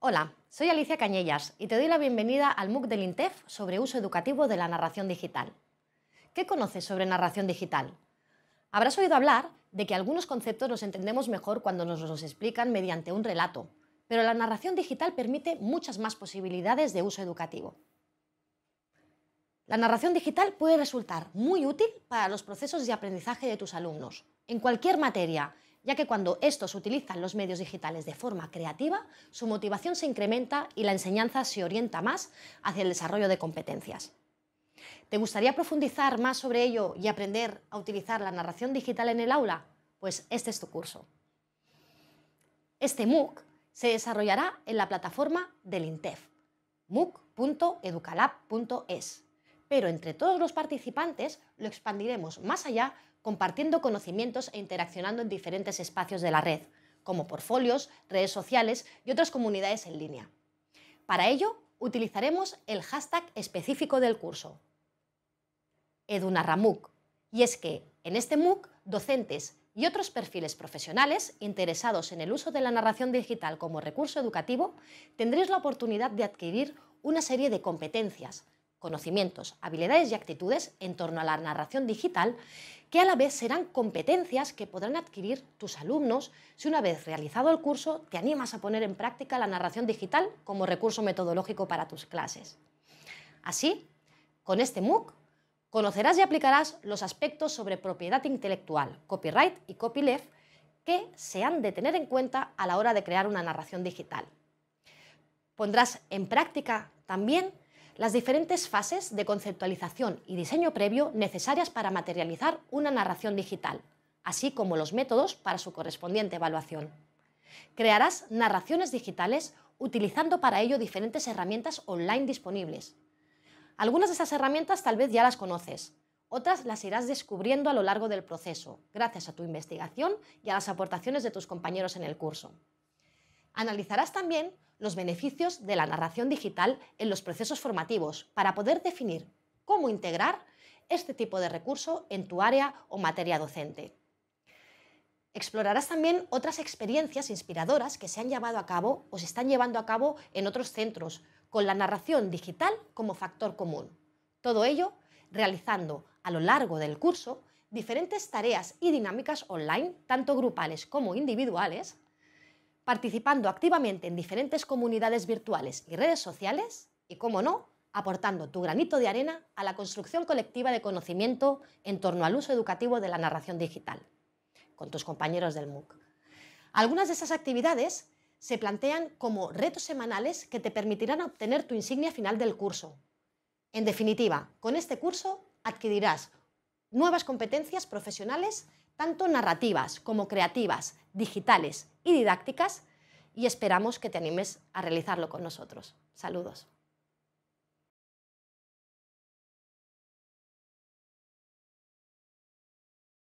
Hola, soy Alicia Cañellas y te doy la bienvenida al MOOC del INTEF sobre uso educativo de la narración digital. ¿Qué conoces sobre narración digital? Habrás oído hablar de que algunos conceptos los entendemos mejor cuando nos los explican mediante un relato, pero la narración digital permite muchas más posibilidades de uso educativo. La narración digital puede resultar muy útil para los procesos de aprendizaje de tus alumnos, en cualquier materia, ya que cuando estos utilizan los medios digitales de forma creativa, su motivación se incrementa y la enseñanza se orienta más hacia el desarrollo de competencias. ¿Te gustaría profundizar más sobre ello y aprender a utilizar la narración digital en el aula? Pues este es tu curso. Este MOOC se desarrollará en la plataforma del INTEF, mooc.educalab.es pero entre todos los participantes lo expandiremos más allá compartiendo conocimientos e interaccionando en diferentes espacios de la red, como portfolios, redes sociales y otras comunidades en línea. Para ello, utilizaremos el hashtag específico del curso, EduNarraMOOC, y es que en este MOOC, docentes y otros perfiles profesionales interesados en el uso de la narración digital como recurso educativo, tendréis la oportunidad de adquirir una serie de competencias, conocimientos, habilidades y actitudes en torno a la narración digital que a la vez serán competencias que podrán adquirir tus alumnos si una vez realizado el curso te animas a poner en práctica la narración digital como recurso metodológico para tus clases. Así, con este MOOC conocerás y aplicarás los aspectos sobre propiedad intelectual, copyright y copyleft que se han de tener en cuenta a la hora de crear una narración digital. Pondrás en práctica también las diferentes fases de conceptualización y diseño previo necesarias para materializar una narración digital, así como los métodos para su correspondiente evaluación. Crearás narraciones digitales utilizando para ello diferentes herramientas online disponibles. Algunas de esas herramientas tal vez ya las conoces, otras las irás descubriendo a lo largo del proceso, gracias a tu investigación y a las aportaciones de tus compañeros en el curso. Analizarás también los beneficios de la narración digital en los procesos formativos para poder definir cómo integrar este tipo de recurso en tu área o materia docente. Explorarás también otras experiencias inspiradoras que se han llevado a cabo o se están llevando a cabo en otros centros, con la narración digital como factor común. Todo ello realizando a lo largo del curso diferentes tareas y dinámicas online, tanto grupales como individuales, participando activamente en diferentes comunidades virtuales y redes sociales y, como no, aportando tu granito de arena a la construcción colectiva de conocimiento en torno al uso educativo de la narración digital, con tus compañeros del MOOC. Algunas de esas actividades se plantean como retos semanales que te permitirán obtener tu insignia final del curso. En definitiva, con este curso adquirirás nuevas competencias profesionales, tanto narrativas como creativas, digitales y didácticas y esperamos que te animes a realizarlo con nosotros. Saludos.